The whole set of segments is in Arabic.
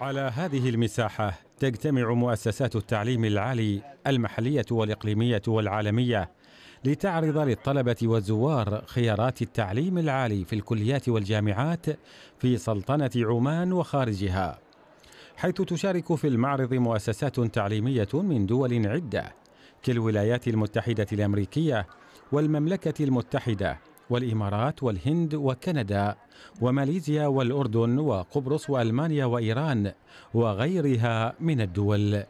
على هذه المساحة تجتمع مؤسسات التعليم العالي المحلية والإقليمية والعالمية لتعرض للطلبة والزوار خيارات التعليم العالي في الكليات والجامعات في سلطنة عمان وخارجها حيث تشارك في المعرض مؤسسات تعليمية من دول عدة كالولايات المتحدة الأمريكية والمملكة المتحدة والإمارات والهند وكندا وماليزيا والأردن وقبرص وألمانيا وإيران وغيرها من الدول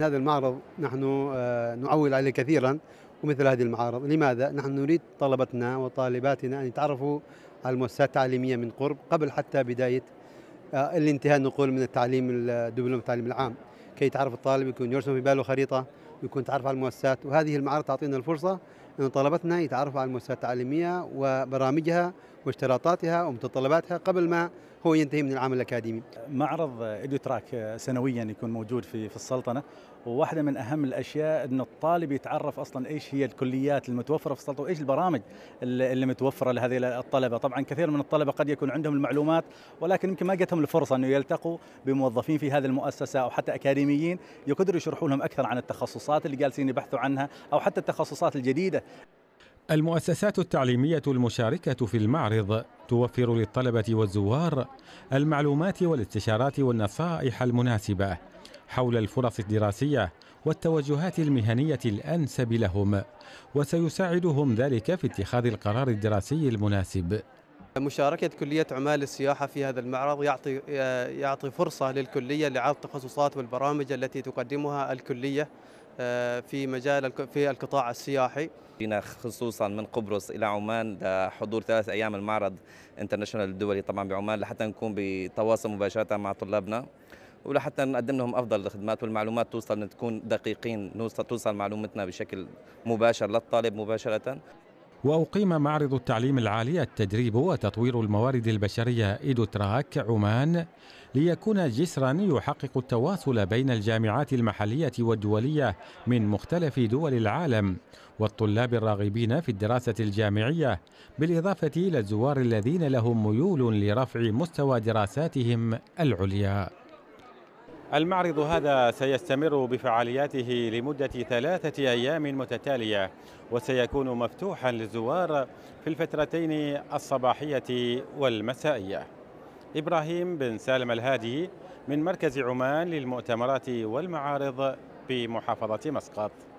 هذا المعرض نحن آه، نعول عليه كثيرا ومثل هذه المعارض لماذا؟ نحن نريد طلبتنا وطالباتنا أن يتعرفوا على المؤسسات التعليمية من قرب قبل حتى بداية آه، الانتهاء نقول من التعليم الدبلوم آه، التعليم العام كي يتعرف الطالب يكون يرسم في باله خريطة ويكون تعرف على المؤسسات وهذه المعارض تعطينا الفرصة أن طلبتنا يتعرفوا على المؤسسات التعليمية وبرامجها واشتراطاتها ومتطلباتها قبل ما هو ينتهي من العام الأكاديمي معرض ايديوتراك تراك سنويا يكون موجود في في السلطنة وواحدة من أهم الأشياء أن الطالب يتعرف أصلا إيش هي الكليات المتوفرة في السلطنة وإيش البرامج اللي متوفرة لهذه الطلبة طبعا كثير من الطلبة قد يكون عندهم المعلومات ولكن يمكن ما جتهم الفرصة أنه يلتقوا بموظفين في هذه المؤسسة أو حتى أكاديميين يقدروا يشرحوا لهم أكثر عن التخصصات اللي جالسين يبحثوا عنها أو حتى التخصصات الجديدة المؤسسات التعليمية المشاركة في المعرض توفر للطلبة والزوار المعلومات والاستشارات والنصائح المناسبة حول الفرص الدراسية والتوجهات المهنية الأنسب لهم وسيساعدهم ذلك في اتخاذ القرار الدراسي المناسب مشاركة كلية عمال السياحة في هذا المعرض يعطي يعطي فرصة للكلية لعرض التخصصات والبرامج التي تقدمها الكلية آه، في مجال في القطاع السياحي جينا خصوصا من قبرص الى عمان لحضور ثلاث ايام المعرض انترناشونال الدولي طبعا بعمان لحتى نكون بتواصل مباشره مع طلابنا ولحتى نقدم لهم افضل الخدمات والمعلومات توصل تكون دقيقين توصل معلومتنا بشكل مباشر للطالب مباشره وأقيم معرض التعليم العالي التدريب وتطوير الموارد البشرية إيدو تراك عمان ليكون جسرا يحقق التواصل بين الجامعات المحلية والدولية من مختلف دول العالم والطلاب الراغبين في الدراسة الجامعية بالإضافة إلى الزوار الذين لهم ميول لرفع مستوى دراساتهم العليا المعرض هذا سيستمر بفعالياته لمدة ثلاثة أيام متتالية وسيكون مفتوحا للزوار في الفترتين الصباحية والمسائية إبراهيم بن سالم الهادي من مركز عمان للمؤتمرات والمعارض بمحافظة مسقط